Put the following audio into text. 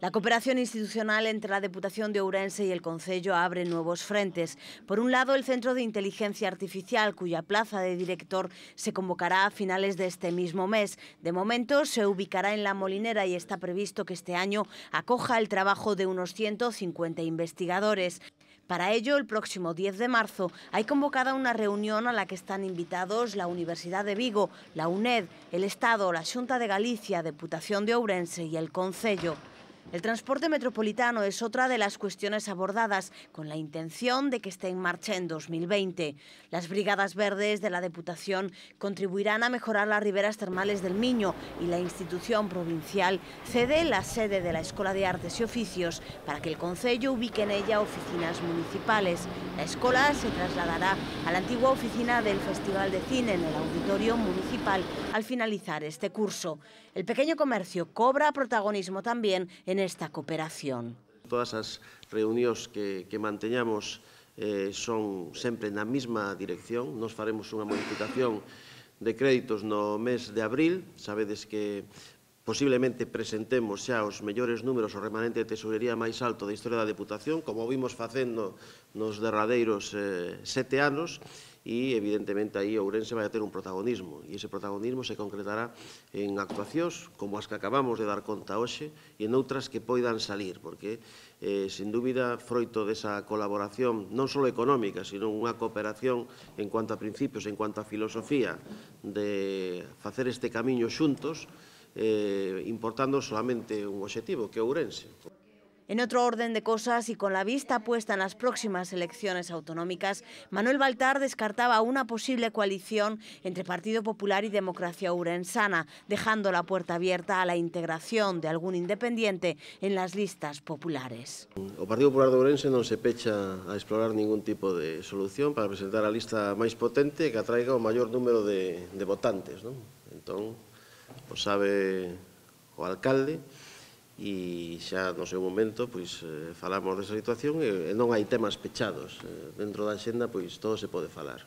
La cooperación institucional entre la Diputación de Ourense y el Concello abre nuevos frentes. Por un lado, el Centro de Inteligencia Artificial, cuya plaza de director se convocará a finales de este mismo mes. De momento, se ubicará en La Molinera y está previsto que este año acoja el trabajo de unos 150 investigadores. Para ello, el próximo 10 de marzo hay convocada una reunión a la que están invitados la Universidad de Vigo, la UNED, el Estado, la Junta de Galicia, Diputación de Ourense y el Concello. El transporte metropolitano es otra de las cuestiones abordadas con la intención de que esté en marcha en 2020. Las Brigadas Verdes de la Deputación contribuirán a mejorar las riberas termales del Miño y la institución provincial cede la sede de la Escuela de Artes y Oficios para que el Concello ubique en ella oficinas municipales. La escuela se trasladará a la antigua oficina del Festival de Cine en el Auditorio Municipal al finalizar este curso. El pequeño comercio cobra protagonismo también en nesta cooperación. Todas as reunións que, que manteñamos eh, son sempre na mesma dirección. Nos faremos unha modificación de créditos no mes de abril. Sabedes que posiblemente presentemos xa os mellores números o remanente de tesorería máis alto da historia da Deputación, como vimos facendo nos derradeiros eh, sete anos, e evidentemente aí Ourense vai ter un protagonismo e ese protagonismo se concretará en actuacións como as que acabamos de dar conta hoxe e en outras que poidan salir porque eh, sin dúbida froito desa colaboración non só económica sino unha cooperación en cuanto a principios en cuanto a filosofía de facer este camiño xuntos eh, importando solamente un objetivo que é Ourense. En otro orden de cosas y con la vista puesta en las próximas elecciones autonómicas, Manuel Baltar descartaba una posible coalición entre Partido Popular y Democracia Urensana, dejando la puerta abierta a la integración de algún independiente en las listas populares. O Partido Popular de Ourense non se pecha a explorar ningún tipo de solución para presentar a lista máis potente que atraiga o maior número de, de votantes. Non? Entón, o sabe o alcalde, e xa no seu momento pois eh, falamos desa situación e non hai temas pechados. Eh, dentro da xenda pois todo se pode falar.